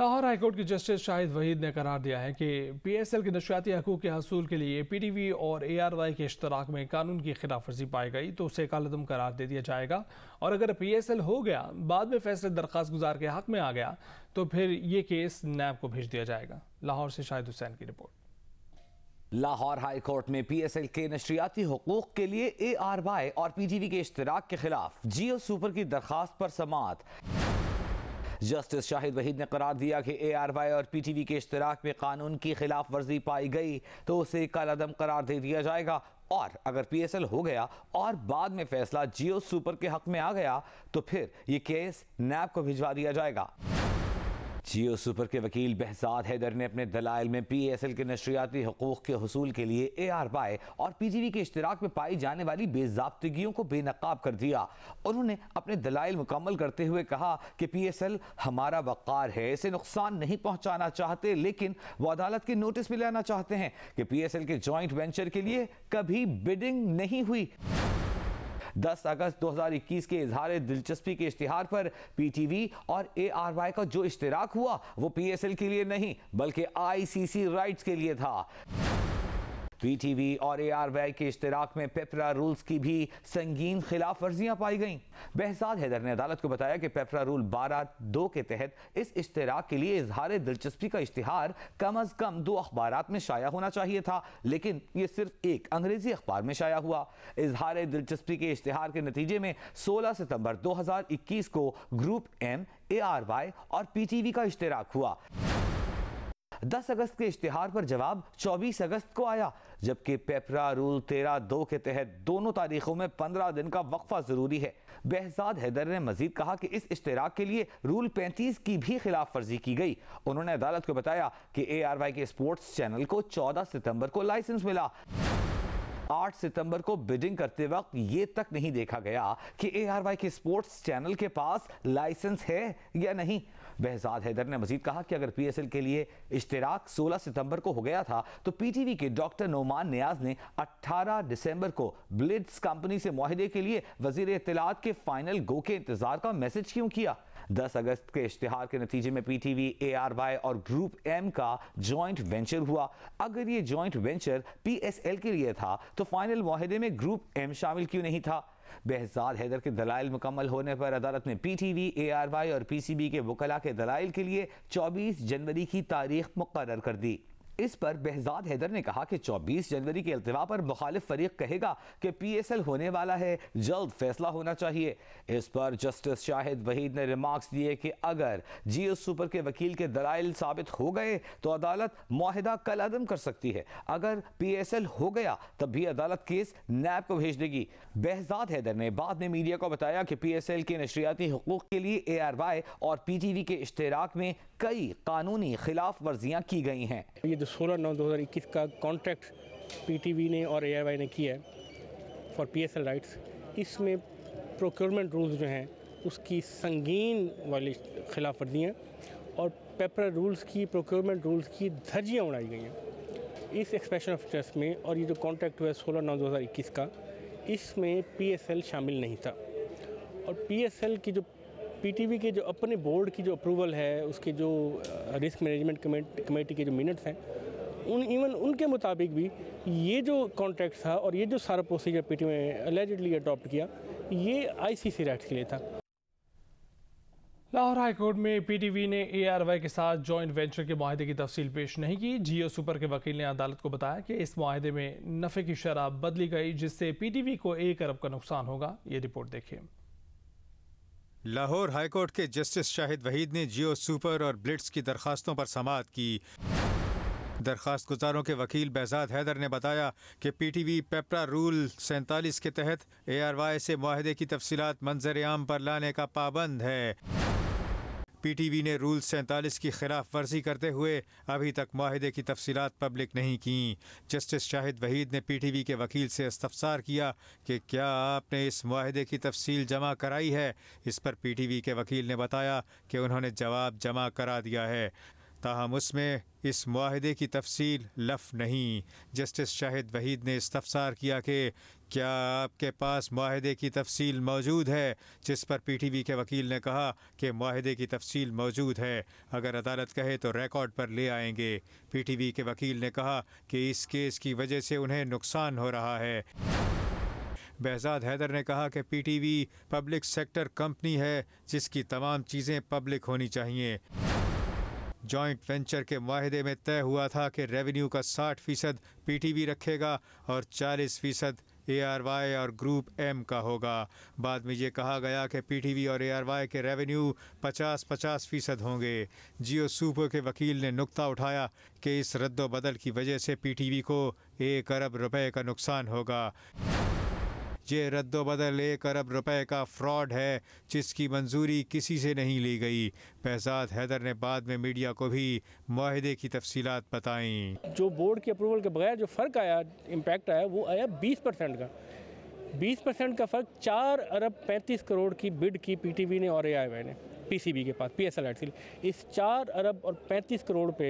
Lahore high court के justice Shahid Waheed ने करार दिया है कि पी एस एल के नशियाती हकूक के हसूल के लिए पी टी वी और ए आर वाई के अश्तराक में कानून की खिलाफ वर्जी पाई गई तो उसे कालदम करार दे दिया जाएगा और अगर पी एस एल हो गया बाद में फैसले दरख्वास्त गुजार के हक में आ गया तो फिर ये केस नैब को भेज दिया जाएगा लाहौर से शाहिद हुसैन की रिपोर्ट लाहौर हाई कोर्ट में पी एस एल के नशरियाती हकूक के लिए ए आर वाई और पी टी वी के अश्तराक के खिलाफ जियो सुपर की दरखास्त पर समात जस्टिस शाहिद वहीद ने करार दिया कि ए आर वाई और पी टी वी के इश्तराक में कानून की खिलाफ वर्जी पाई गई तो उसे अदम करार दे दिया जाएगा और अगर पी एस एल हो गया और बाद में फैसला जियो सुपर के हक में आ गया तो फिर ये केस नैब को भिजवा दिया जाएगा जियो सुपर के वकील बहजाद हैदर ने अपने दलाइल में पी एस एल के नशरियाती हकूक़ के हसूल के लिए ए आर बाय और पी जी वी के इश्तराक में पाई जाने वाली बेजाबतगियों को बेनकाब कर दिया उन्होंने अपने दलाइल मुकम्मल करते हुए कहा कि पी एस एल हमारा वक़ार है इसे नुकसान नहीं पहुँचाना चाहते लेकिन वो अदालत के नोटिस भी लेना चाहते हैं कि पी एस एल के जॉइंट वेंचर के लिए कभी बिडिंग नहीं हुई 10 अगस्त 2021 के इजहार दिलचस्पी के इश्तिहार पर पीटीवी और एआरवाई का जो इश्तराक हुआ वो पीएसएल के लिए नहीं बल्कि आईसीसी राइट्स के लिए था वी और ए आर वाई के इश्तराक में पेपरा रूल्स की भी संगीन खिलाफ वर्जियां पाई गईं बहसाद हैदर ने अदालत को बताया कि पेपरा रूल बारह दो के तहत इस इश्तराक के लिए इजहार दिलचस्पी का इश्तहार कम अज कम दो अखबार में शाया होना चाहिए था लेकिन यह सिर्फ एक अंग्रेजी अखबार में शाया हुआ इजहार दिलचस्पी के इश्तहार के नतीजे में सोलह सितंबर दो हजार इक्कीस को group M A R Y और पी टी वी का इश्तराक हुआ 10 अगस्त के इश्तिहार पर जवाब 24 अगस्त को आया जबकि पेपरा रूल तेरह दो के तहत दोनों तारीखों में 15 दिन का वक्फा ज़रूरी है बहजाद हैदर ने मजीद कहा कि इस इश्तराक के लिए रूल 35 की भी खिलाफ वर्जी की गई उन्होंने अदालत को बताया कि ए आर वाई के स्पोर्ट्स चैनल को चौदह सितम्बर को लाइसेंस मिला आठ सितंबर को बिडिंग करते वक्त ये तक नहीं देखा गया कि ए आर वाई के स्पोर्ट्स चैनल के पास लाइसेंस है या नहीं बहजाद हैदर ने मजीद कहा कि अगर पी एस एल के लिए इश्तराक सोलह सितंबर को हो गया था तो पी टी वी के डॉक्टर नोमान न्याज ने अट्ठारह दिसंबर को ब्लिड्स कंपनी से माहदे के लिए वजीर इतलात के फाइनल गो के इंतजार का मैसेज क्यों किया 10 अगस्त के इश्तिहार के नतीजे में पीटीवी एआरवाई और ग्रुप एम का जॉइंट वेंचर हुआ अगर ये जॉइंट वेंचर पीएसएल के लिए था तो फाइनल माहदे में ग्रुप एम शामिल क्यों नहीं था बेहजाद हैदर के दलाइल मुकम्मल होने पर अदालत ने पीटीवी, एआरवाई और पीसीबी के वकला के दलाइल के लिए 24 जनवरी की तारीख मुकर कर दी इस पर बेहजाद हैदर ने कहा कि 24 जनवरी के अल्तवा पर मुखालिफ फरीक कहेगा कि पीएसएल होने वाला है जल्द फैसला होना चाहिए इस पर जस्टिस शाहिद वहीद ने रिमार्क्स दिए कि अगर जियो सुपर के वकील के दलाइल साबित हो गए तो अदालत माहिदा कल अदम कर सकती है अगर पीएसएल हो गया तब भी अदालत केस नैब को भेज देगी बेहजाद हैदर ने बाद में मीडिया को बताया कि पी के नशरियाती हकूक के लिए ए और पी के इश्तराक में कई कानूनी खिलाफ वर्जियाँ की गई हैं सोलह नौ 2021 का कॉन्ट्रैक्ट पीटीवी ने और वाई ने किया है फॉर पीएसएल राइट्स इसमें प्रोक्योरमेंट रूल्स जो हैं उसकी संगीन वाली खिलाफ वर्जियाँ और पेपर रूल्स की प्रोक्योरमेंट रूल्स की धज्जियाँ उड़ाई गई हैं इस एक्सप्रेशन ऑफ इंटरेस्ट में और ये जो कॉन्ट्रैक्ट हुआ है सोलह नौ इक्कीस का इसमें एल शामिल नहीं था और एल की जो पीटीवी के जो अपने बोर्ड की जो अप्रूवल है उसके जो रिस्क मैनेजमेंट कमेटी के जो मिनट्स हैं उन इवन उनके मुताबिक भी ये जो कॉन्ट्रैक्ट था और ये जो सारा प्रोसीजर पी ने एलिजिडली अडॉप्ट किया ये आईसीसी सी के लिए था लाहौर हाई कोर्ट में पीटीवी ने एआरवाई के साथ जॉइंट वेंचर के माहे की तफसील पेश नहीं की जियो सुपर के वकील ने अदालत को बताया कि इस माहे में नफ़े की शराब बदली गई जिससे पीटीवी को एक अरब का नुकसान होगा ये रिपोर्ट देखिए लाहौर हाईकोर्ट के जस्टिस शाहिद वहीद ने जियो सुपर और ब्लिट्स की दरखास्तों पर समात की दरखास्त गुजारों के वकील बेजाद हैदर ने बताया कि पी टी वी पेपरा रूल सैंतालीस के तहत ए आर वाई से माहदे की तफसीत मंजर आम पर लाने का पाबंद है पीटीवी ने रूल सैंतालीस की खिलाफ वर्जी करते हुए अभी तक माहे की तफसीत पब्लिक नहीं की जस्टिस शाहिद वहीद ने पीटीवी के वकील से इस्तफसार किया कि क्या आपने इस माहे की तफसील जमा कराई है इस पर पीटीवी के वकील ने बताया कि उन्होंने जवाब जमा करा दिया है ताहम उसमें इस माहे की तफसील लफ नहीं जस्टिस शाहिद वहीद ने इस्तफसार किया कि क्या आपके पास माहे की तफसील मौजूद है जिस पर पी टी वी के वकील ने कहा कि माहे की तफसील मौजूद है अगर अदालत कहे तो रिकॉर्ड पर ले आएंगे पी टी वी के वकील ने कहा कि इस केस की वजह से उन्हें नुकसान हो रहा है बहजाद हैदर ने कहा कि P T PTV public sector company है जिसकी तमाम चीज़ें पब्लिक होनी चाहिए जॉइंट वेंचर के माहदे में तय हुआ था कि रेवेन्यू का 60 फीसद पी रखेगा और 40 फीसद ए और ग्रुप एम का होगा बाद में ये कहा गया कि पीटीवी और ए के रेवेन्यू 50-50 फीसद होंगे जियो सूपो के वकील ने नुक्ता उठाया कि इस रद्दोबदल की वजह से पीटीवी को एक अरब रुपए का नुकसान होगा ये रद्दबदल एक अरब रुपए का फ्रॉड है जिसकी मंजूरी किसी से नहीं ली गई पैजाद हैदर ने बाद में मीडिया को भी माहदे की तफसीत बताई जो बोर्ड के अप्रूवल के बगैर जो फ़र्क आया इम्पेक्ट आया वो आया बीस परसेंट का बीस परसेंट का फ़र्क चार अरब पैंतीस करोड़ की बिड की पी टी बी ने और ए आई वाई ने पीसीबी के पास सी इस चार अरब और 35 करोड़ पे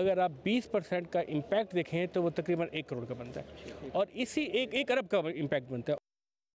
अगर आप 20 परसेंट का इम्पैक्ट देखें तो वो तकरीबन एक करोड़ का बनता है और इसी एक एक अरब का इम्पैक्ट बनता है